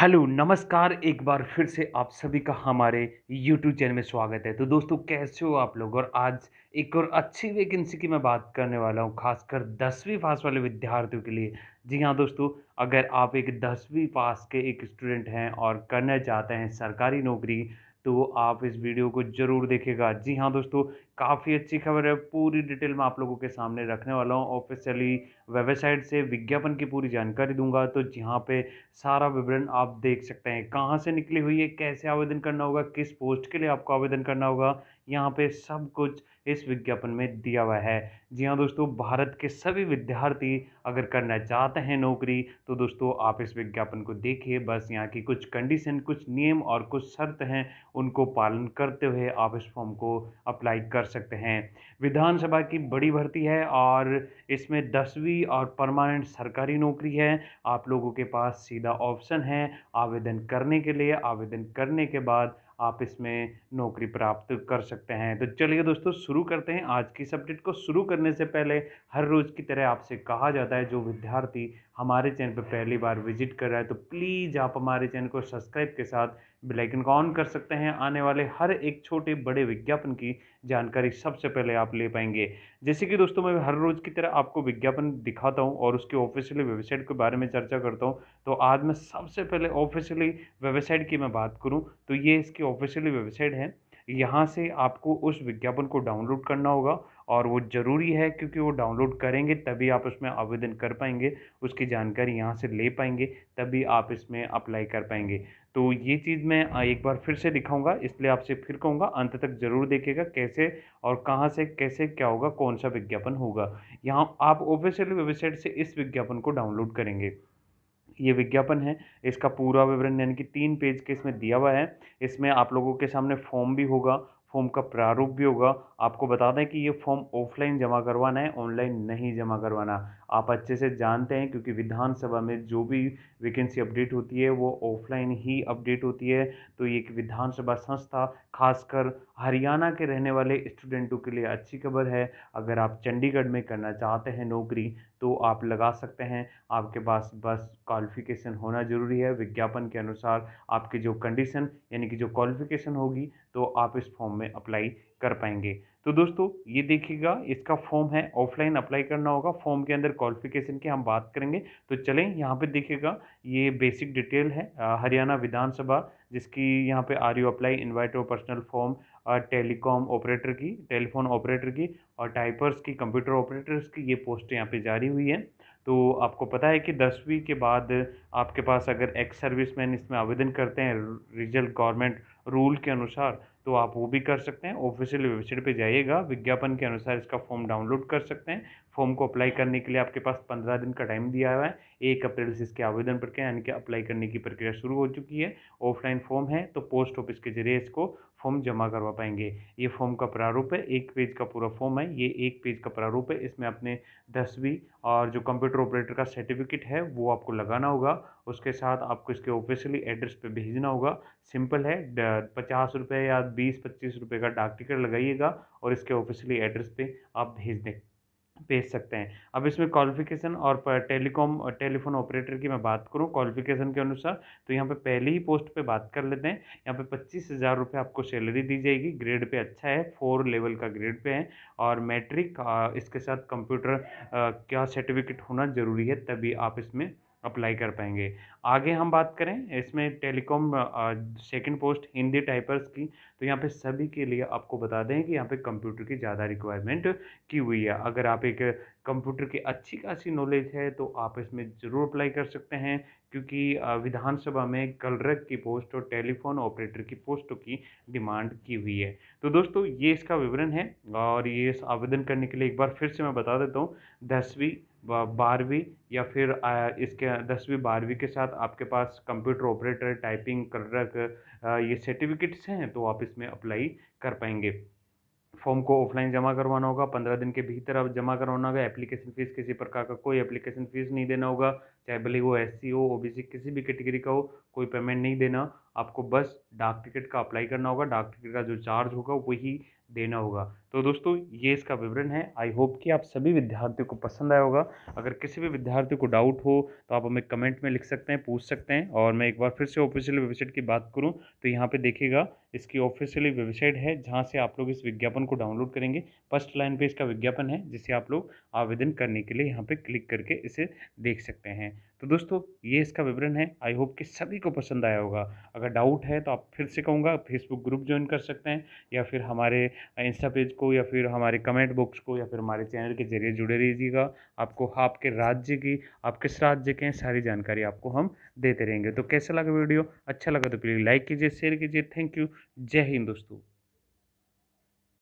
hello नमस्कार एक बार फिर से आप सभी का हमारे यूट्यूब चैनल में स्वागत है तो दोस्तों कैसे हो आप लोग और आज एक और अच्छी वैकेंसी की मैं बात करने वाला हूँ खासकर दसवीं पास वाले विद्यार्थियों के लिए जी हाँ दोस्तों अगर आप एक दसवीं पास के एक स्टूडेंट हैं और करना चाहते हैं सरकारी नौकरी तो आप इस वीडियो को ज़रूर देखेगा जी हाँ दोस्तों काफ़ी अच्छी खबर है पूरी डिटेल मैं आप लोगों के सामने रखने वाला हूँ ऑफिशियली वेबसाइट से विज्ञापन की पूरी जानकारी दूंगा तो जहाँ पे सारा विवरण आप देख सकते हैं कहाँ से निकली हुई है कैसे आवेदन करना होगा किस पोस्ट के लिए आपको आवेदन करना होगा यहाँ पे सब कुछ इस विज्ञापन में दिया हुआ है जी हाँ दोस्तों भारत के सभी विद्यार्थी अगर करना चाहते हैं नौकरी तो दोस्तों आप इस विज्ञापन को देखिए बस यहाँ की कुछ कंडीशन कुछ नियम और कुछ शर्त हैं उनको पालन करते हुए आप इस फॉर्म को अप्लाई कर सकते हैं विधानसभा की बड़ी भर्ती है और इसमें दसवीं नौकरी और परमानेंट सरकारी नौकरी है आप लोगों के पास सीधा ऑप्शन है आवेदन करने के लिए आवेदन करने के बाद आप इसमें नौकरी प्राप्त कर सकते हैं तो चलिए दोस्तों शुरू करते हैं आज की सब्जेक्ट को शुरू करने से पहले हर रोज़ की तरह आपसे कहा जाता है जो विद्यार्थी हमारे चैनल पर पहली बार विजिट कर रहा है तो प्लीज़ आप हमारे चैनल को सब्सक्राइब के साथ बेलाइकन को ऑन कर सकते हैं आने वाले हर एक छोटे बड़े विज्ञापन की जानकारी सबसे पहले आप ले पाएंगे जैसे कि दोस्तों मैं हर रोज़ की तरह आपको विज्ञापन दिखाता हूँ और उसके ऑफिशियली वेबसाइट के बारे में चर्चा करता हूँ तो आज मैं सबसे पहले ऑफिशियली वेबसाइट की मैं बात करूँ तो ये इसकी ऑफिशियली वेबसाइट है यहाँ से आपको उस विज्ञापन को डाउनलोड करना होगा और वो ज़रूरी है क्योंकि वो डाउनलोड करेंगे तभी आप उसमें आवेदन कर पाएंगे उसकी जानकारी यहाँ से ले पाएंगे तभी आप इसमें अप्लाई कर पाएंगे तो ये चीज़ मैं एक बार फिर से दिखाऊंगा इसलिए आपसे फिर कहूँगा अंत तक ज़रूर देखिएगा कैसे और कहाँ से कैसे क्या होगा कौन सा विज्ञापन होगा यहाँ आप ऑफिशियल वेबसाइट से इस विज्ञापन को डाउनलोड करेंगे ये विज्ञापन है इसका पूरा विवरण यानी कि तीन पेज के इसमें दिया हुआ है इसमें आप लोगों के सामने फॉर्म भी होगा फॉर्म का प्रारूप भी होगा आपको बता दें कि ये फॉर्म ऑफलाइन जमा करवाना है ऑनलाइन नहीं जमा करवाना आप अच्छे से जानते हैं क्योंकि विधानसभा में जो भी वैकेंसी अपडेट होती है वो ऑफलाइन ही अपडेट होती है तो ये एक विधानसभा संस्था खासकर हरियाणा के रहने वाले स्टूडेंटों के लिए अच्छी खबर है अगर आप चंडीगढ़ में करना चाहते हैं नौकरी तो आप लगा सकते हैं आपके पास बस क्वालिफिकेशन होना ज़रूरी है विज्ञापन के अनुसार आपकी जो कंडीशन यानी कि जो क्वालिफिकेशन होगी तो आप इस फॉर्म में अप्लाई कर पाएंगे तो दोस्तों ये देखिएगा इसका फॉर्म है ऑफलाइन अप्लाई करना होगा फॉर्म के अंदर क्वालिफिकेशन की हम बात करेंगे तो चलें यहाँ पे देखिएगा ये बेसिक डिटेल है हरियाणा विधानसभा जिसकी यहाँ पे आर यू अप्लाई इन्वाइट और पर्सनल फॉर्म टेलीकॉम ऑपरेटर की टेलीफोन ऑपरेटर की और टाइपर्स की कंप्यूटर ऑपरेटर्स की ये पोस्ट यहाँ पर जारी हुई है तो आपको पता है कि दसवीं के बाद आपके पास अगर एक्स सर्विस मैन इसमें आवेदन करते हैं रिजल्ट गवर्नमेंट रूल के अनुसार तो आप वो भी कर सकते हैं ऑफिशियल वेबसाइट पे जाइएगा विज्ञापन के अनुसार इसका फॉर्म डाउनलोड कर सकते हैं फॉर्म को अप्लाई करने के लिए आपके पास पंद्रह दिन का टाइम दिया हुआ है एक अप्रैल से इसके आवेदन प्रक्रिया यानी कि अप्लाई करने की प्रक्रिया शुरू हो चुकी है ऑफलाइन फॉर्म है तो पोस्ट ऑफिस के जरिए इसको फॉर्म जमा करवा पाएंगे ये फॉर्म का प्रारूप है एक पेज का पूरा फॉर्म है ये एक पेज का प्रारूप है इसमें अपने दसवीं और जो कंप्यूटर ऑपरेटर का सर्टिफिकेट है वो आपको लगाना होगा उसके साथ आपको इसके ऑफिशियली एड्रेस पे भेजना होगा सिंपल है पचास रुपये या बीस पच्चीस रुपये का डाक टिकट लगाइएगा और इसके ऑफिशियली एड्रेस पर आप भेज दें भेज सकते हैं अब इसमें क्वालिफिकेशन और टेलीकॉम टेलीफोन ऑपरेटर की मैं बात करूं क्वालिफिकेशन के अनुसार तो यहाँ पे पहले ही पोस्ट पे बात कर लेते हैं यहाँ पे पच्चीस हज़ार रुपये आपको सैलरी दी जाएगी ग्रेड पे अच्छा है फोर लेवल का ग्रेड पे है और मैट्रिक इसके साथ कंप्यूटर का सर्टिफिकेट होना ज़रूरी है तभी आप इसमें अप्लाई कर पाएंगे आगे हम बात करें इसमें telecom second post Hindi typers की तो यहाँ पे सभी के लिए आपको बता दें कि यहाँ पे कंप्यूटर की ज़्यादा रिक्वायरमेंट की हुई है अगर आप एक कंप्यूटर की अच्छी खासी नॉलेज है तो आप इसमें ज़रूर अप्लाई कर सकते हैं क्योंकि विधानसभा में कलरक की पोस्ट और टेलीफोन ऑपरेटर की पोस्टों की डिमांड की हुई है तो दोस्तों ये इसका विवरण है और ये इस आवेदन करने के लिए एक बार फिर से मैं बता देता हूँ दसवीं बारहवीं या फिर इसके दसवीं बारहवीं के साथ आपके पास कंप्यूटर ऑपरेटर टाइपिंग कलरक ये सर्टिफिकेट्स हैं तो आप इसमें अप्लाई कर पाएंगे फॉर्म को ऑफलाइन जमा करवाना होगा पंद्रह दिन के भीतर अब जमा करवाना होगा एप्लीकेशन फ़ीस किसी प्रकार का कोई एप्लीकेशन फ़ीस नहीं देना होगा चाहे भले वो एस सी हो ओ बी सी किसी भी कैटेगरी का हो कोई पेमेंट नहीं देना आपको बस डाक टिकट का अप्लाई करना होगा डाक टिकट का जो चार्ज होगा वही देना होगा तो दोस्तों ये इसका विवरण है आई होप कि आप सभी विद्यार्थियों को पसंद आया होगा अगर किसी भी विद्यार्थी को डाउट हो तो आप हमें कमेंट में लिख सकते हैं पूछ सकते हैं और मैं एक बार फिर से ऑफिशियल वेबसाइट की बात करूं तो यहाँ पे देखिएगा इसकी ऑफिशियली वेबसाइट है जहाँ से आप लोग इस विज्ञापन को डाउनलोड करेंगे फर्स्ट लाइन पर इसका विज्ञापन है जिसे आप लोग आवेदन करने के लिए यहाँ पर क्लिक करके इसे देख सकते हैं तो दोस्तों ये इसका विवरण है आई होप कि सभी को पसंद आया होगा अगर डाउट है तो आप फिर से कहूँगा फेसबुक ग्रुप ज्वाइन कर सकते हैं या फिर हमारे इंस्टा पेज को या फिर हमारे कमेंट बॉक्स को या फिर हमारे चैनल के जरिए जुड़े रहिएगा आपको आपके राज्य की आप किस राज्य के हैं सारी जानकारी आपको हम देते रहेंगे तो कैसा लगा वीडियो अच्छा लगा तो प्लीज़ लाइक कीजिए शेयर कीजिए थैंक यू जय हिंद दोस्तों